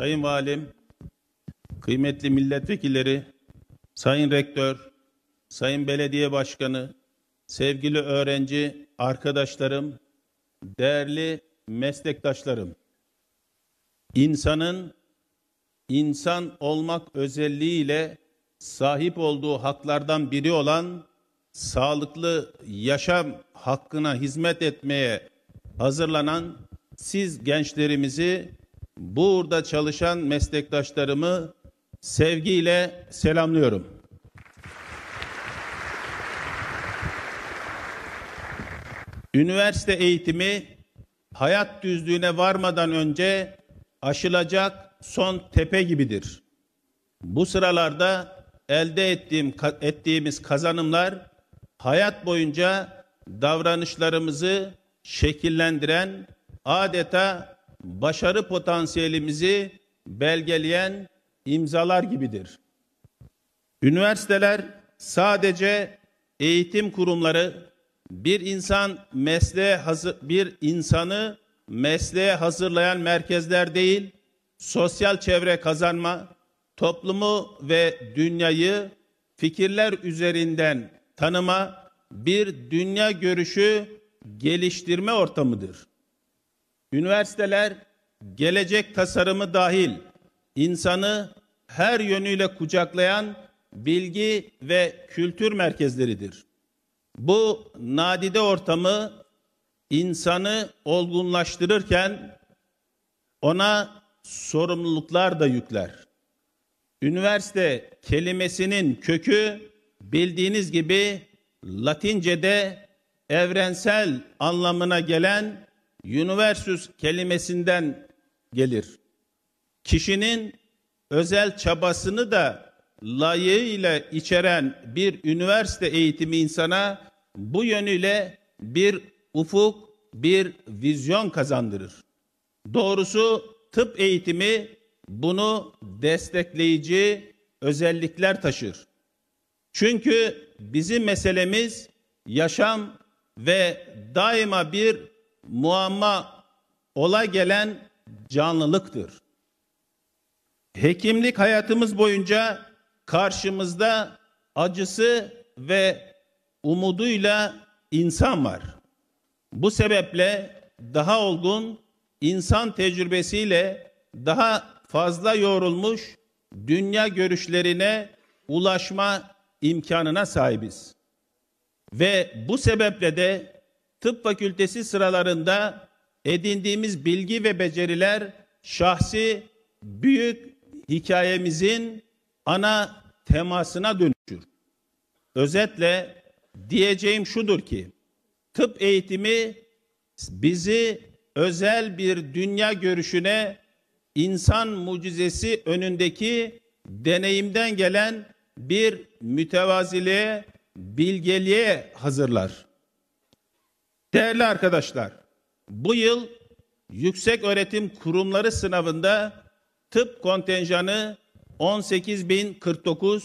Sayın Valim, kıymetli milletvekilleri, Sayın Rektör, Sayın Belediye Başkanı, sevgili öğrenci arkadaşlarım, değerli meslektaşlarım. İnsanın insan olmak özelliğiyle sahip olduğu haklardan biri olan sağlıklı yaşam hakkına hizmet etmeye hazırlanan siz gençlerimizi burada çalışan meslektaşlarımı sevgiyle selamlıyorum. Üniversite eğitimi hayat düzlüğüne varmadan önce aşılacak son tepe gibidir. Bu sıralarda elde ettiğim, ettiğimiz kazanımlar hayat boyunca davranışlarımızı şekillendiren adeta başarı potansiyelimizi belgeleyen imzalar gibidir. Üniversiteler sadece eğitim kurumları bir insan mesleğe hazır bir insanı mesleğe hazırlayan merkezler değil, sosyal çevre kazanma, toplumu ve dünyayı fikirler üzerinden tanıma, bir dünya görüşü geliştirme ortamıdır. Üniversiteler gelecek tasarımı dahil insanı her yönüyle kucaklayan bilgi ve kültür merkezleridir. Bu nadide ortamı insanı olgunlaştırırken ona sorumluluklar da yükler. Üniversite kelimesinin kökü bildiğiniz gibi Latince'de evrensel anlamına gelen universus kelimesinden gelir. Kişinin özel çabasını da layığıyla içeren bir üniversite eğitimi insana bu yönüyle bir ufuk, bir vizyon kazandırır. Doğrusu tıp eğitimi bunu destekleyici özellikler taşır. Çünkü bizim meselemiz yaşam ve daima bir muamma ola gelen canlılıktır. Hekimlik hayatımız boyunca karşımızda acısı ve umuduyla insan var. Bu sebeple daha olgun insan tecrübesiyle daha fazla yoğrulmuş dünya görüşlerine ulaşma imkanına sahibiz. Ve bu sebeple de tıp fakültesi sıralarında edindiğimiz bilgi ve beceriler şahsi büyük hikayemizin ana temasına dönüşür. Özetle diyeceğim şudur ki tıp eğitimi bizi özel bir dünya görüşüne insan mucizesi önündeki deneyimden gelen bir mütevaziliğe, bilgeliğe hazırlar. Değerli arkadaşlar, bu yıl yüksek öğretim kurumları sınavında tıp kontenjanı 18.049,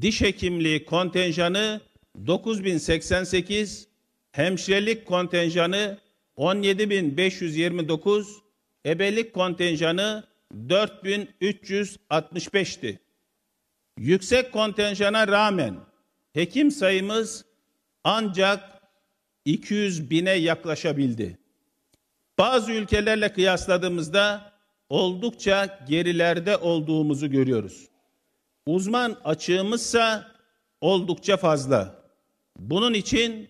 diş hekimliği kontenjanı 9.088, hemşirelik kontenjanı 17.529, ebelik kontenjanı 4.365'ti. Yüksek kontenjana rağmen hekim sayımız ancak 200 bine yaklaşabildi. Bazı ülkelerle kıyasladığımızda oldukça gerilerde olduğumuzu görüyoruz. Uzman açığımızsa oldukça fazla. Bunun için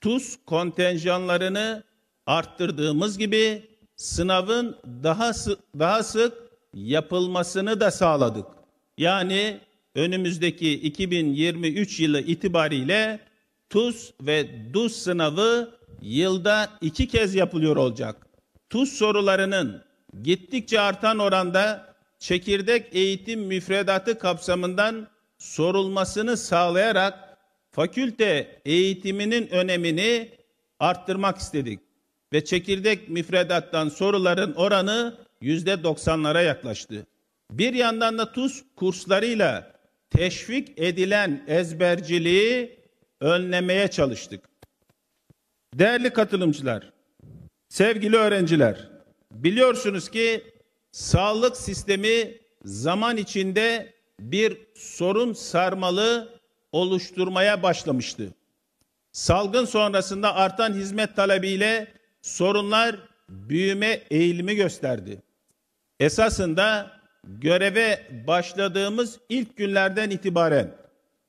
TUS kontenjanlarını arttırdığımız gibi sınavın daha sık, daha sık yapılmasını da sağladık. Yani önümüzdeki 2023 yılı itibariyle TUS ve DUS sınavı yılda iki kez yapılıyor olacak. TUS sorularının gittikçe artan oranda çekirdek eğitim müfredatı kapsamından sorulmasını sağlayarak fakülte eğitiminin önemini arttırmak istedik ve çekirdek müfredattan soruların oranı yüzde doksanlara yaklaştı. Bir yandan da TUS kurslarıyla teşvik edilen ezberciliği önlemeye çalıştık. Değerli katılımcılar, sevgili öğrenciler, biliyorsunuz ki sağlık sistemi zaman içinde bir sorun sarmalı oluşturmaya başlamıştı. Salgın sonrasında artan hizmet talebiyle sorunlar büyüme eğilimi gösterdi. Esasında göreve başladığımız ilk günlerden itibaren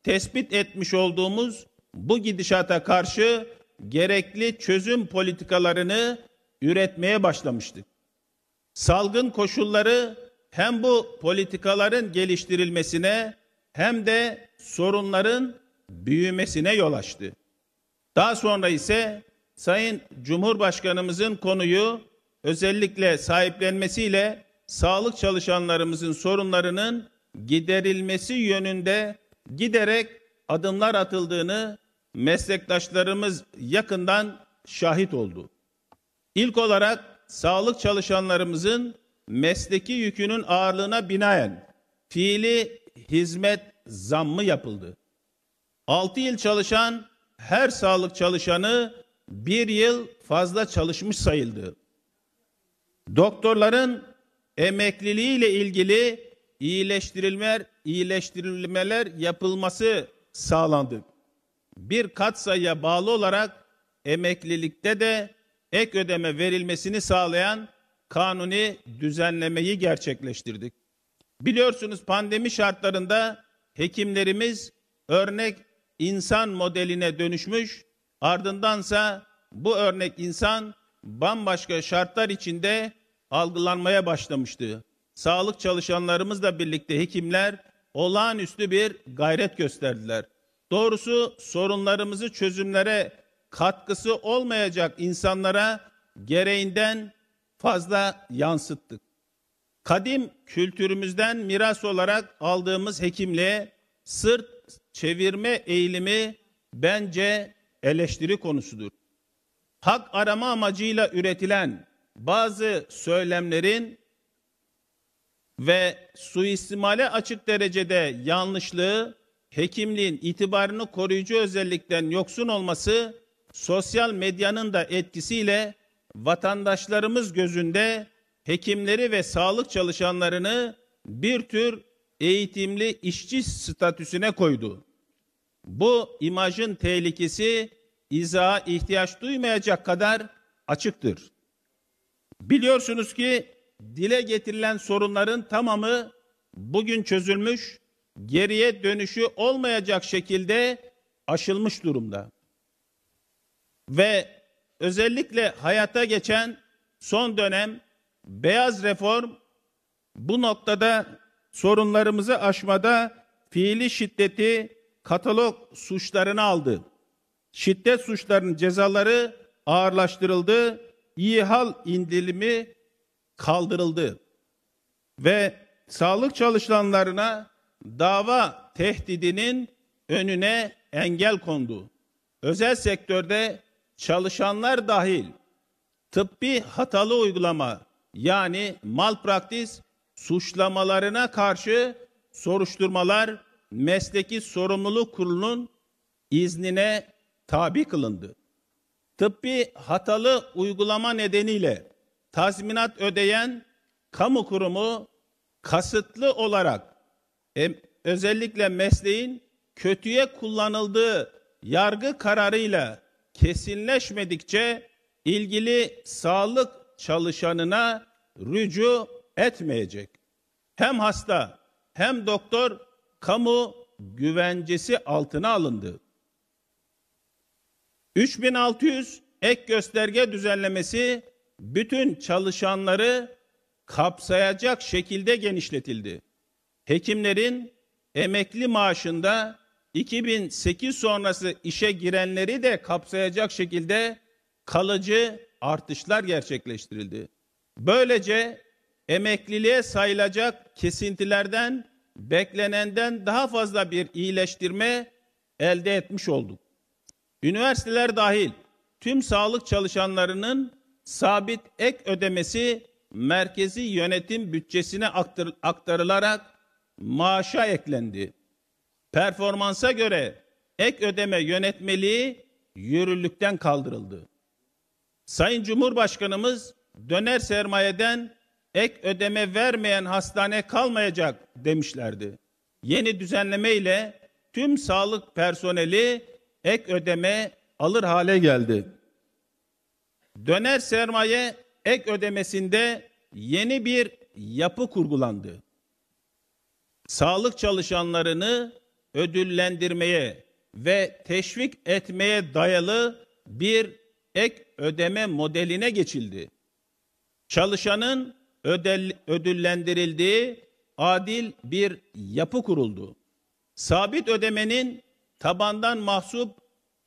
tespit etmiş olduğumuz bu gidişata karşı gerekli çözüm politikalarını üretmeye başlamıştık. Salgın koşulları hem bu politikaların geliştirilmesine hem de sorunların büyümesine yol açtı. Daha sonra ise Sayın Cumhurbaşkanımızın konuyu özellikle sahiplenmesiyle sağlık çalışanlarımızın sorunlarının giderilmesi yönünde giderek adımlar atıldığını meslektaşlarımız yakından şahit oldu. İlk olarak sağlık çalışanlarımızın mesleki yükünün ağırlığına binaen fiili hizmet zammı yapıldı. 6 yıl çalışan her sağlık çalışanı bir yıl fazla çalışmış sayıldı. Doktorların emekliliği ile ilgili iyileştirilmeler, iyileştirilmeler yapılması sağlandı bir katsayıya bağlı olarak emeklilikte de ek ödeme verilmesini sağlayan kanuni düzenlemeyi gerçekleştirdik. Biliyorsunuz pandemi şartlarında hekimlerimiz örnek insan modeline dönüşmüş, ardındansa bu örnek insan bambaşka şartlar içinde algılanmaya başlamıştı. Sağlık çalışanlarımızla birlikte hekimler olağanüstü bir gayret gösterdiler. Doğrusu sorunlarımızı çözümlere katkısı olmayacak insanlara gereğinden fazla yansıttık. Kadim kültürümüzden miras olarak aldığımız hekimliğe sırt çevirme eğilimi bence eleştiri konusudur. Hak arama amacıyla üretilen bazı söylemlerin ve suistimale açık derecede yanlışlığı hekimliğin itibarını koruyucu özellikten yoksun olması sosyal medyanın da etkisiyle vatandaşlarımız gözünde hekimleri ve sağlık çalışanlarını bir tür eğitimli işçi statüsüne koydu. Bu imajın tehlikesi izaha ihtiyaç duymayacak kadar açıktır. Biliyorsunuz ki dile getirilen sorunların tamamı bugün çözülmüş geriye dönüşü olmayacak şekilde aşılmış durumda. Ve özellikle hayata geçen son dönem beyaz reform bu noktada sorunlarımızı aşmada fiili şiddeti katalog suçlarını aldı. Şiddet suçlarının cezaları ağırlaştırıldı, iyi hal indirimi kaldırıldı ve sağlık çalışanlarına dava tehdidinin önüne engel kondu. Özel sektörde çalışanlar dahil tıbbi hatalı uygulama yani malpraktis suçlamalarına karşı soruşturmalar mesleki sorumluluk kurulunun iznine tabi kılındı. Tıbbi hatalı uygulama nedeniyle tazminat ödeyen kamu kurumu kasıtlı olarak e, özellikle mesleğin kötüye kullanıldığı yargı kararıyla kesinleşmedikçe ilgili sağlık çalışanına rücu etmeyecek. Hem hasta hem doktor kamu güvencesi altına alındı. 3600 ek gösterge düzenlemesi bütün çalışanları kapsayacak şekilde genişletildi hekimlerin emekli maaşında 2008 sonrası işe girenleri de kapsayacak şekilde kalıcı artışlar gerçekleştirildi. Böylece emekliliğe sayılacak kesintilerden beklenenden daha fazla bir iyileştirme elde etmiş olduk. Üniversiteler dahil tüm sağlık çalışanlarının sabit ek ödemesi merkezi yönetim bütçesine aktarılarak maaşa eklendi. Performansa göre ek ödeme yönetmeliği yürürlükten kaldırıldı. Sayın Cumhurbaşkanımız döner sermayeden ek ödeme vermeyen hastane kalmayacak demişlerdi. Yeni düzenleme ile tüm sağlık personeli ek ödeme alır hale geldi. Döner sermaye ek ödemesinde yeni bir yapı kurgulandı sağlık çalışanlarını ödüllendirmeye ve teşvik etmeye dayalı bir ek ödeme modeline geçildi. Çalışanın ödel, ödüllendirildiği adil bir yapı kuruldu. Sabit ödemenin tabandan mahsup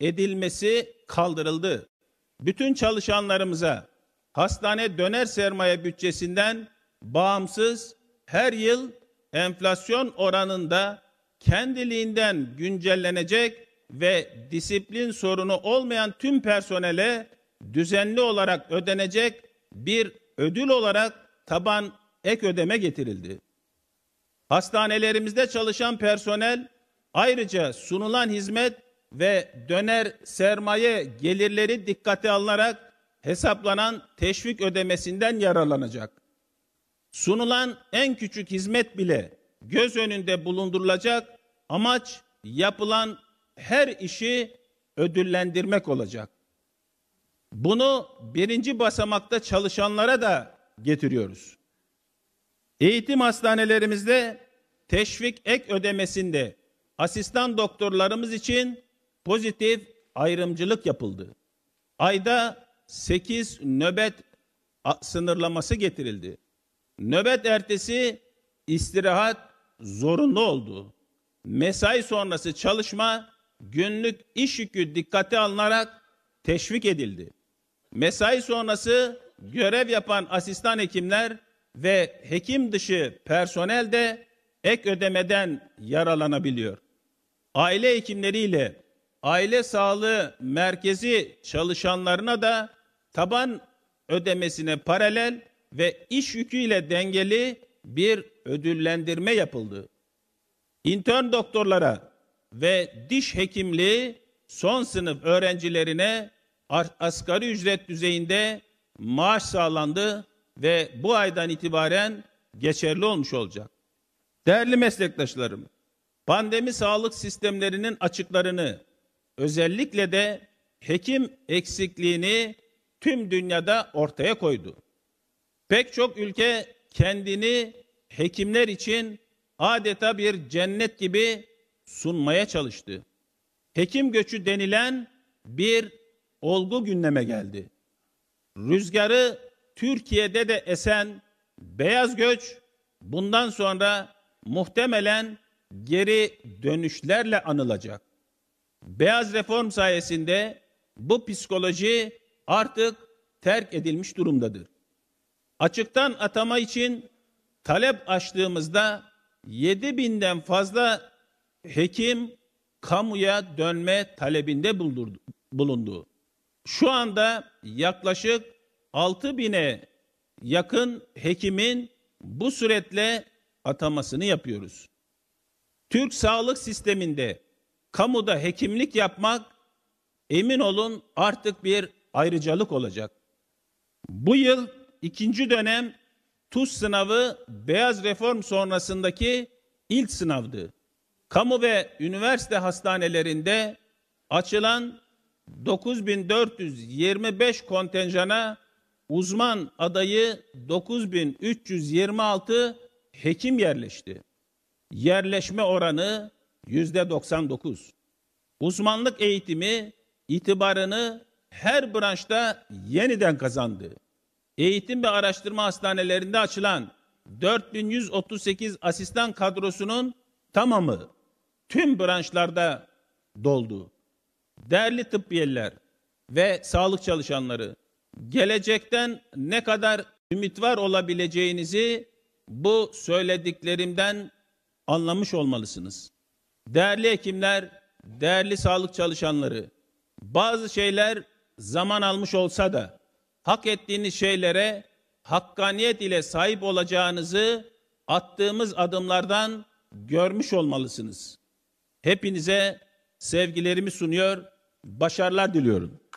edilmesi kaldırıldı. Bütün çalışanlarımıza hastane döner sermaye bütçesinden bağımsız her yıl enflasyon oranında kendiliğinden güncellenecek ve disiplin sorunu olmayan tüm personele düzenli olarak ödenecek bir ödül olarak taban ek ödeme getirildi. Hastanelerimizde çalışan personel ayrıca sunulan hizmet ve döner sermaye gelirleri dikkate alınarak hesaplanan teşvik ödemesinden yararlanacak. Sunulan en küçük hizmet bile göz önünde bulundurulacak. Amaç yapılan her işi ödüllendirmek olacak. Bunu birinci basamakta çalışanlara da getiriyoruz. Eğitim hastanelerimizde teşvik ek ödemesinde asistan doktorlarımız için pozitif ayrımcılık yapıldı. Ayda 8 nöbet sınırlaması getirildi. Nöbet ertesi istirahat zorunlu oldu. Mesai sonrası çalışma günlük iş yükü dikkate alınarak teşvik edildi. Mesai sonrası görev yapan asistan hekimler ve hekim dışı personel de ek ödemeden yaralanabiliyor. Aile hekimleriyle aile sağlığı merkezi çalışanlarına da taban ödemesine paralel ve iş yüküyle dengeli bir ödüllendirme yapıldı. İntern doktorlara ve diş hekimliği son sınıf öğrencilerine asgari ücret düzeyinde maaş sağlandı ve bu aydan itibaren geçerli olmuş olacak. Değerli meslektaşlarım, pandemi sağlık sistemlerinin açıklarını özellikle de hekim eksikliğini tüm dünyada ortaya koydu. Pek çok ülke kendini hekimler için adeta bir cennet gibi sunmaya çalıştı. Hekim göçü denilen bir olgu gündeme geldi. Rüzgarı Türkiye'de de esen beyaz göç bundan sonra muhtemelen geri dönüşlerle anılacak. Beyaz reform sayesinde bu psikoloji artık terk edilmiş durumdadır. Açıktan atama için talep açtığımızda 7000'den fazla hekim kamuya dönme talebinde bulundu. Şu anda yaklaşık 6000'e yakın hekimin bu süretle atamasını yapıyoruz. Türk sağlık sisteminde kamuda hekimlik yapmak emin olun artık bir ayrıcalık olacak. Bu yıl ikinci dönem TUS sınavı beyaz reform sonrasındaki ilk sınavdı. Kamu ve üniversite hastanelerinde açılan 9425 kontenjana uzman adayı 9326 hekim yerleşti. Yerleşme oranı yüzde 99. Uzmanlık eğitimi itibarını her branşta yeniden kazandı. Eğitim ve Araştırma Hastanelerinde açılan 4138 asistan kadrosunun tamamı tüm branşlarda doldu. Değerli tıbbiyeliler ve sağlık çalışanları, gelecekten ne kadar ümit var olabileceğinizi bu söylediklerimden anlamış olmalısınız. Değerli hekimler, değerli sağlık çalışanları, bazı şeyler zaman almış olsa da hak ettiğiniz şeylere hakkaniyet ile sahip olacağınızı attığımız adımlardan görmüş olmalısınız. Hepinize sevgilerimi sunuyor, başarılar diliyorum.